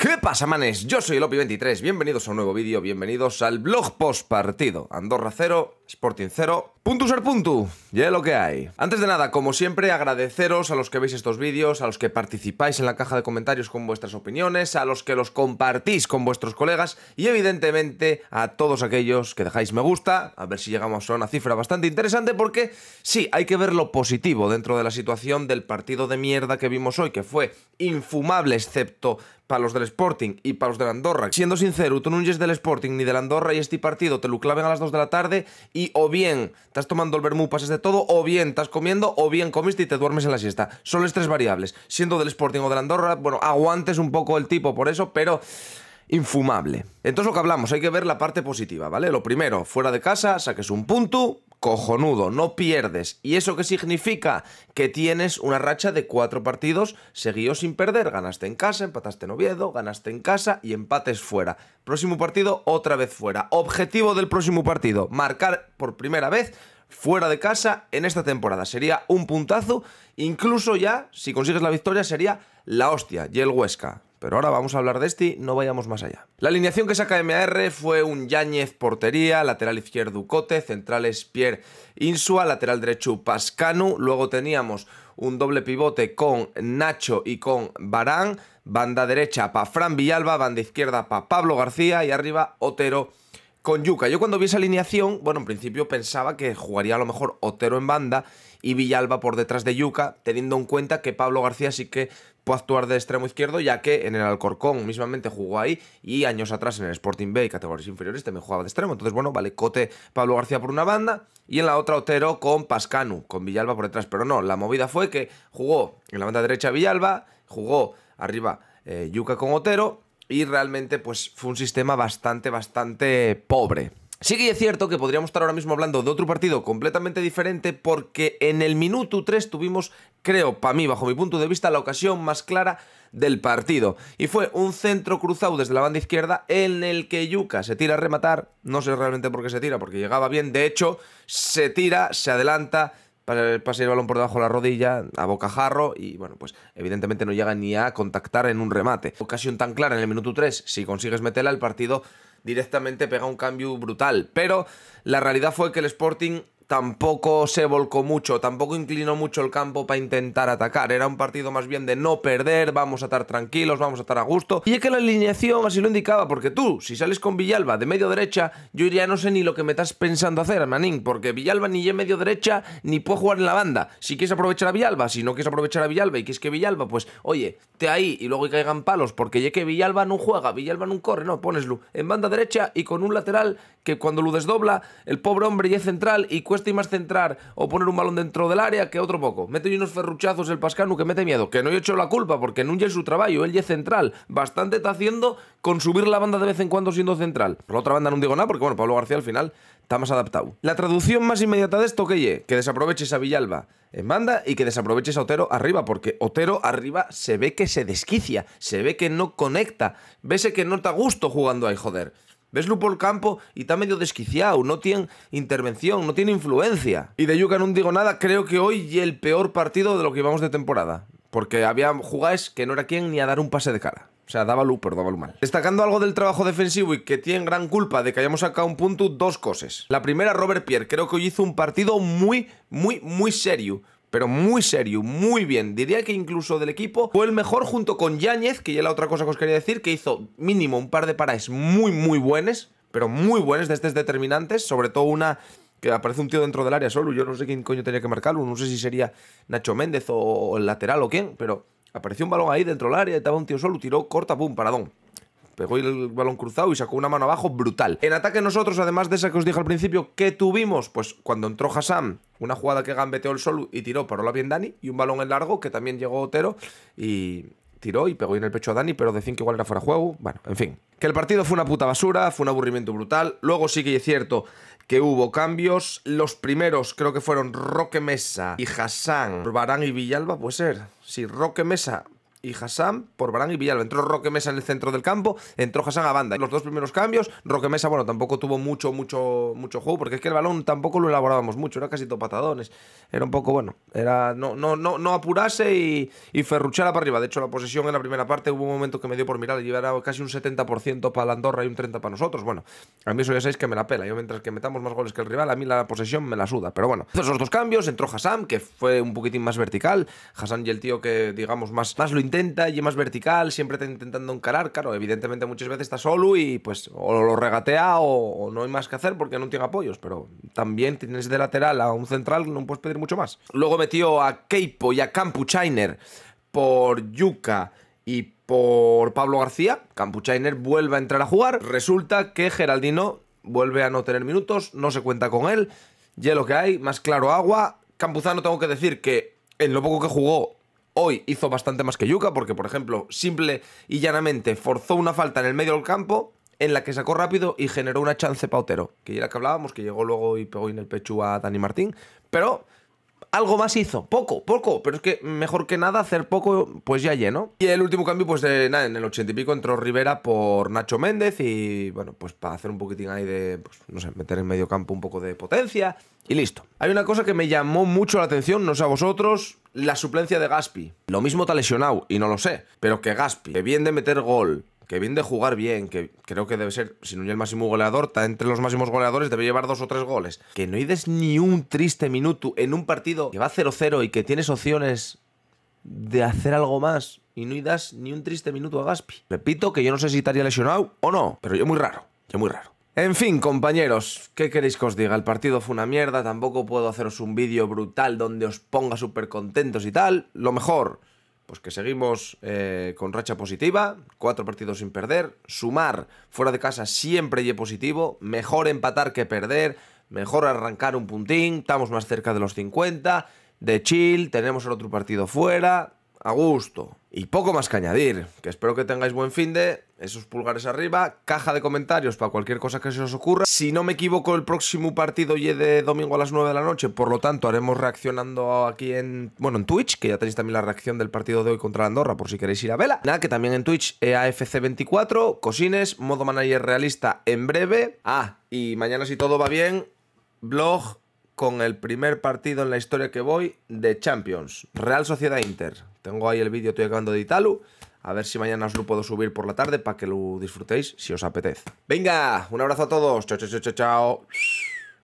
¿Qué pasa, manes? Yo soy Lopi23, bienvenidos a un nuevo vídeo, bienvenidos al blog post partido. Andorra 0, Sporting 0, punto ser punto, ya lo que hay. Antes de nada, como siempre, agradeceros a los que veis estos vídeos, a los que participáis en la caja de comentarios con vuestras opiniones, a los que los compartís con vuestros colegas y evidentemente a todos aquellos que dejáis me gusta, a ver si llegamos a una cifra bastante interesante porque sí, hay que ver lo positivo dentro de la situación del partido de mierda que vimos hoy, que fue infumable excepto para los del Sporting y para los de Andorra. Siendo sincero, tú no unyes del Sporting ni del Andorra y este partido te lo claven a las 2 de la tarde y y o bien estás tomando el vermú, pasas de todo, o bien estás comiendo, o bien comiste y te duermes en la siesta. Son las tres variables. Siendo del Sporting o la Andorra, bueno, aguantes un poco el tipo por eso, pero infumable. Entonces lo que hablamos, hay que ver la parte positiva, ¿vale? Lo primero, fuera de casa, saques un punto, cojonudo, no pierdes. ¿Y eso qué significa? Que tienes una racha de cuatro partidos seguidos sin perder. Ganaste en casa, empataste en Oviedo, ganaste en casa y empates fuera. Próximo partido, otra vez fuera. Objetivo del próximo partido, marcar por primera vez fuera de casa en esta temporada. Sería un puntazo, incluso ya, si consigues la victoria, sería la hostia y el Huesca. Pero ahora vamos a hablar de este, no vayamos más allá. La alineación que saca MAR fue un Yáñez portería, lateral izquierdo Cote, central Pierre Insua, lateral derecho Pascanu, luego teníamos un doble pivote con Nacho y con Barán, banda derecha para Fran Villalba, banda izquierda para Pablo García y arriba Otero con Yuca. Yo cuando vi esa alineación, bueno, en principio pensaba que jugaría a lo mejor Otero en banda y Villalba por detrás de Yuca, teniendo en cuenta que Pablo García sí que puede actuar de extremo izquierdo, ya que en el Alcorcón mismamente jugó ahí y años atrás en el Sporting B y categorías inferiores también jugaba de extremo. Entonces, bueno, vale, Cote Pablo García por una banda y en la otra Otero con Pascanu, con Villalba por detrás. Pero no, la movida fue que jugó en la banda derecha Villalba, jugó arriba eh, Yuca con Otero y realmente pues fue un sistema bastante, bastante pobre. Sí que es cierto que podríamos estar ahora mismo hablando de otro partido completamente diferente porque en el minuto 3 tuvimos, creo, para mí, bajo mi punto de vista, la ocasión más clara del partido. Y fue un centro cruzado desde la banda izquierda en el que Yuka se tira a rematar. No sé realmente por qué se tira, porque llegaba bien. De hecho, se tira, se adelanta, pase el balón por debajo de la rodilla, a bocajarro, y bueno, pues evidentemente no llega ni a contactar en un remate. Ocasión tan clara en el minuto 3, si consigues meterla, el partido directamente pega un cambio brutal. Pero la realidad fue que el Sporting tampoco se volcó mucho, tampoco inclinó mucho el campo para intentar atacar. Era un partido más bien de no perder, vamos a estar tranquilos, vamos a estar a gusto. Y es que la alineación así lo indicaba, porque tú, si sales con Villalba de medio derecha, yo ya no sé ni lo que me estás pensando hacer, Manín, porque Villalba ni en medio derecha ni puede jugar en la banda. Si quieres aprovechar a Villalba, si no quieres aprovechar a Villalba y quieres que Villalba, pues oye, te ahí y luego caigan palos, porque ya que Villalba no juega, Villalba no corre, no, poneslo en banda derecha y con un lateral que cuando lo desdobla, el pobre hombre ya central y cuesta estoy más centrar o poner un balón dentro del área que otro poco. Mete unos ferruchazos el Pascanu que mete miedo. Que no he hecho la culpa porque no es su trabajo, él es central. Bastante está haciendo con subir la banda de vez en cuando siendo central. Por la otra banda no digo nada porque, bueno, Pablo García al final está más adaptado. La traducción más inmediata de esto que ye, que desaproveches a Villalba en banda y que desaproveches a Otero arriba, porque Otero arriba se ve que se desquicia, se ve que no conecta, vese que no te a gusto jugando ahí, joder. Veslo por campo y está medio desquiciado, no tiene intervención, no tiene influencia. Y de Yuka no digo nada, creo que hoy el peor partido de lo que íbamos de temporada. Porque había jugáis que no era quien ni a dar un pase de cara. O sea, daba pero daba mal. Destacando algo del trabajo defensivo y que tiene gran culpa de que hayamos sacado un punto, dos cosas. La primera, Robert Pierre. Creo que hoy hizo un partido muy, muy, muy serio pero muy serio, muy bien. Diría que incluso del equipo fue el mejor junto con Yáñez, que ya la otra cosa que os quería decir, que hizo mínimo un par de paraes muy, muy buenos, pero muy buenos de estos determinantes, sobre todo una que aparece un tío dentro del área solo, yo no sé quién coño tenía que marcarlo, no sé si sería Nacho Méndez o el lateral o quién, pero apareció un balón ahí dentro del área, estaba un tío solo, tiró corta, pum, paradón. Pegó el balón cruzado y sacó una mano abajo brutal. En ataque nosotros, además de esa que os dije al principio, ¿qué tuvimos? Pues cuando entró Hassan, una jugada que gambeteó el sol y tiró, pero la bien Dani, y un balón en largo que también llegó Otero y, tiró y pegó en el pecho a Dani, pero de 5 igual era fuera juego. Bueno, en fin. Que el partido fue una puta basura, fue un aburrimiento brutal. Luego sí que es cierto que hubo cambios. Los primeros creo que fueron Roque Mesa y Hassan, Barán y Villalba, puede ser. Si Roque Mesa y Hassan por Barán y Villalba. Entró Roque Mesa en el centro del campo, entró Hassan a banda. Los dos primeros cambios, Roque Mesa, bueno, tampoco tuvo mucho, mucho, mucho juego, porque es que el balón tampoco lo elaborábamos mucho, era casi topatadones. Era un poco, bueno, era no, no, no, no apurase y, y ferruchara para arriba. De hecho, la posesión en la primera parte hubo un momento que me dio por mirar, y era casi un 70% para la Andorra y un 30% para nosotros. Bueno, a mí eso ya sabéis que me la pela. Yo mientras que metamos más goles que el rival, a mí la posesión me la suda. Pero bueno, esos dos cambios, entró Hassan, que fue un poquitín más vertical. Hassan y el tío que, digamos, más, más intenta y más vertical, siempre está intentando encarar. Claro, evidentemente muchas veces está solo y pues o lo regatea o, no hay más que hacer porque no tiene apoyos, pero también tienes de lateral a un central, no puedes pedir mucho más. Luego metió a Keipo y a Campuchainer por Yuka y por Pablo García. Campuchainer vuelve a entrar a jugar. Resulta que Geraldino vuelve a no tener minutos, no se cuenta con él. lo que hay, más claro agua. Campuzano tengo que decir que en lo poco que jugó hoy hizo bastante más que Yuka, porque por ejemplo, simple y llanamente forzó una falta en el medio del campo en la que sacó rápido y generó una chance pautero, que era que hablábamos, que llegó luego y pegó en el pecho a Dani Martín, pero algo más hizo, poco, poco, pero es que mejor que nada hacer poco, pues ya lleno. Y el último cambio, pues de, nada, en el ochenta y pico entró Rivera por Nacho Méndez y bueno, pues para hacer un poquitín ahí de, pues, no sé, meter en medio campo un poco de potencia y listo. Hay una cosa que me llamó mucho la atención, no sé a vosotros, la suplencia de Gaspi. Lo mismo está lesionado y no lo sé, pero que Gaspi, que bien de meter gol, que viene de jugar bien, que creo que debe ser, si no ya el máximo goleador, está entre los máximos goleadores, debe llevar dos o tres goles. Que no ides ni un triste minuto en un partido que va 0-0 y que tienes opciones de hacer algo más y no idas ni un triste minuto a Gaspi. Repito que yo no sé si estaría lesionado o no, pero yo muy raro, yo muy raro. En fin, compañeros, ¿qué queréis que os diga? El partido fue una mierda, tampoco puedo haceros un vídeo brutal donde os ponga súper contentos y tal. Lo mejor, pues que seguimos eh, con racha positiva, cuatro partidos sin perder, sumar fuera de casa siempre y positivo, mejor empatar que perder, mejor arrancar un puntín, estamos más cerca de los 50, de chill, tenemos el otro partido fuera, a gusto. Y poco más que añadir, que espero que tengáis buen fin de, esos pulgares arriba, caja de comentarios para cualquier cosa que se os ocurra. Si no me equivoco, el próximo partido y de domingo a las 9 de la noche, por lo tanto haremos reaccionando aquí en, bueno, en Twitch, que ya tenéis también la reacción del partido de hoy contra Andorra, por si queréis ir a vela. Nada, que también en Twitch, EAFC24, Cosines, modo manager realista en breve. Ah, y mañana si todo va bien, blog con el primer partido en la historia que voy de Champions, Real Sociedad Inter. Tengo ahí el vídeo, estoy acabando de Italu. A ver si mañana os lo puedo subir por la tarde para que lo disfrutéis si os apetece. Venga, un abrazo a todos. Chao, chao, chao, chao.